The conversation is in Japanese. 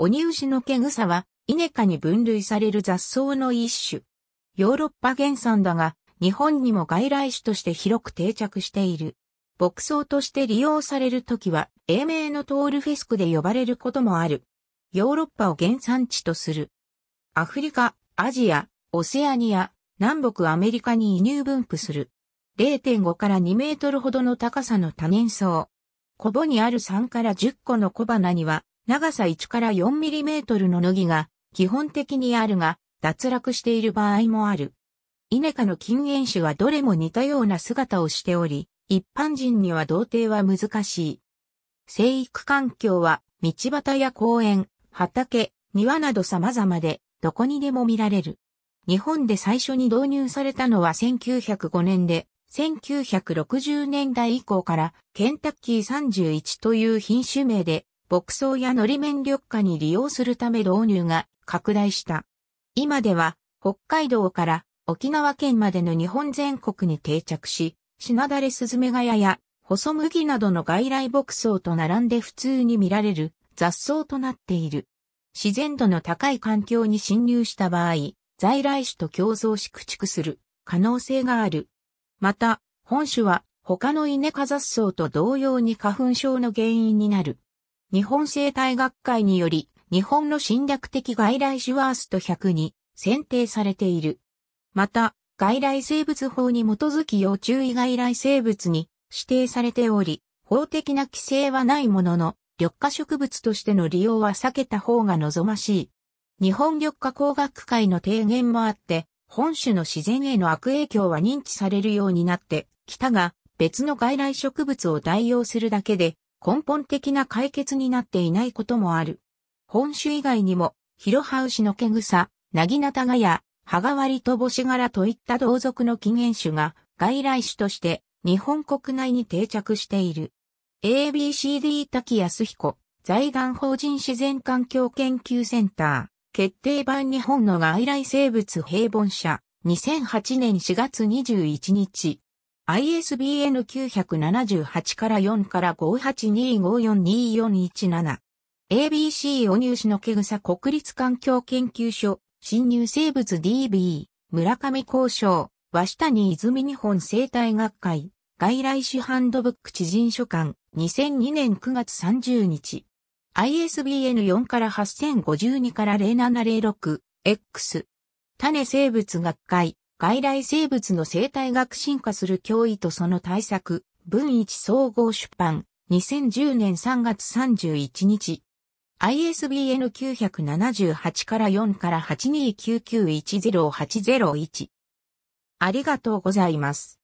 鬼牛の毛草は、イネ科に分類される雑草の一種。ヨーロッパ原産だが、日本にも外来種として広く定着している。牧草として利用されるときは、英名のトールフェスクで呼ばれることもある。ヨーロッパを原産地とする。アフリカ、アジア、オセアニア、南北アメリカに移入分布する。0.5から2メートルほどの高さの多年草。コボにある3から10個の小花には、長さ1から 4mm の乃木が基本的にあるが、脱落している場合もある。イネ科の禁煙種はどれも似たような姿をしており、一般人には同定は難しい。生育環境は、道端や公園、畑、庭など様々で、どこにでも見られる。日本で最初に導入されたのは1905年で、1960年代以降からケンタッキー31という品種名で牧草やのり面緑化に利用するため導入が拡大した。今では北海道から沖縄県までの日本全国に定着し、品だれスズメガヤや細麦などの外来牧草と並んで普通に見られる雑草となっている。自然度の高い環境に侵入した場合、在来種と共存し駆逐する可能性がある。また、本種は他の稲科雑草と同様に花粉症の原因になる。日本生態学会により、日本の侵略的外来種ワースト100に選定されている。また、外来生物法に基づき要注意外来生物に指定されており、法的な規制はないものの、緑化植物としての利用は避けた方が望ましい。日本緑化工学会の提言もあって、本種の自然への悪影響は認知されるようになってきたが、別の外来植物を代用するだけで、根本的な解決になっていないこともある。本種以外にも、広葉牛の毛草、なぎなたがや、はがわりとシガ柄といった同族の起源種が外来種として日本国内に定着している。ABCD 滝康彦、財団法人自然環境研究センター、決定版日本の外来生物平凡社、2008年4月21日。ISBN 978から4から5825424117。ABC お入試の毛草国立環境研究所、新入生物 DB、村上交渉、和下に泉日本生態学会、外来種ハンドブック知人書館、2002年9月30日。ISBN4 から8052から0706、X。種生物学会、外来生物の生態学進化する脅威とその対策、文一総合出版、2010年3月31日。ISBN 978から4から829910801。ありがとうございます。